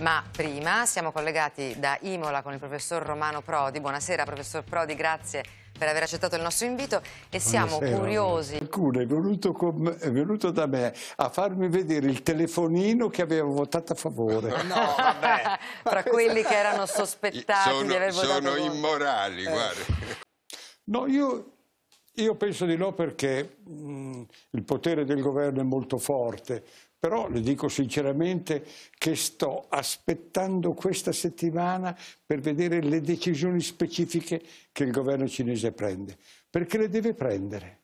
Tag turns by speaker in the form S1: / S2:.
S1: Ma prima siamo collegati da Imola con il professor Romano Prodi. Buonasera professor Prodi, grazie per aver accettato il nostro invito e siamo Buonasera. curiosi.
S2: Qualcuno è venuto,
S3: con, è venuto, da me a farmi vedere il telefonino che avevo votato a favore.
S4: No,
S5: vabbè. Tra quelli che erano sospettati sono, di aver votato Sono immorali, eh.
S6: guarda.
S3: No, io, io penso di no perché... Mh, il potere del governo è molto forte, però le dico sinceramente che sto aspettando questa settimana per vedere le decisioni specifiche che il governo cinese prende, perché le deve prendere.